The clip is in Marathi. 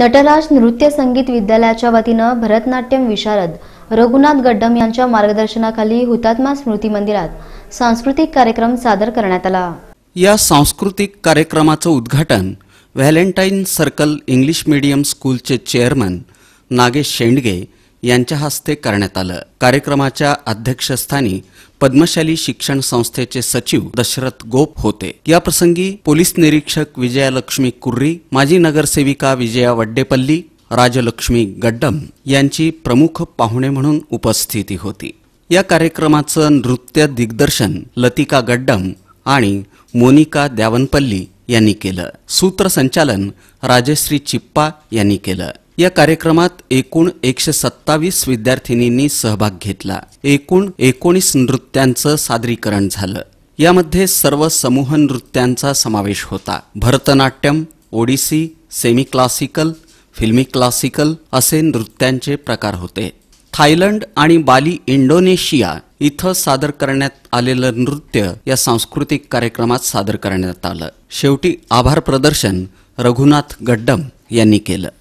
नटराज नृत्य संगीत विद्यालयाच्या वतीनं भरतनाट्यम विशारद रघुनाथ गड्डम यांच्या मार्गदर्शनाखाली हुतात्मा स्मृती मंदिरात सांस्कृतिक कार्यक्रम सादर करण्यात आला या सांस्कृतिक कार्यक्रमाचं उद्घाटन व्हॅलेंटाईन सर्कल इंग्लिश मीडियम स्कूलचे चेअरमन नागेश शेंडगे यांच्या हस्ते करण्यात आलं कार्यक्रमाच्या अध्यक्षस्थानी पद्मशाली शिक्षण संस्थेचे सचिव दशरथ गोप होते या प्रसंगी पोलीस निरीक्षक विजयालक्ष्मी कुर्री माजी नगरसेविका विजया वड्डेपल्ली राजलक्ष्मी गड्डम यांची प्रमुख पाहुणे म्हणून उपस्थिती होती या कार्यक्रमाचं नृत्य दिग्दर्शन लतिका गड्डम आणि मोनिका द्यावनपल्ली यांनी केलं सूत्रसंचालन राजश्री चिप्पा यांनी केलं या कार्यक्रमात एकूण एकशे सत्तावीस विद्यार्थिनींनी सहभाग घेतला एकूण एकोणीस नृत्यांचं सादरीकरण झालं यामध्ये सर्व समूह नृत्यांचा समावेश होता Bharatanatyam Odissi semi classical filmi classical असे नृत्यांचे प्रकार होते थायलंड आणि बाली इंडोनेशिया इथं सादर करण्यात आलेलं नृत्य या सांस्कृतिक कार्यक्रमात सादर करण्यात आलं शेवटी आभार प्रदर्शन रघुनाथ गड्डम यांनी केलं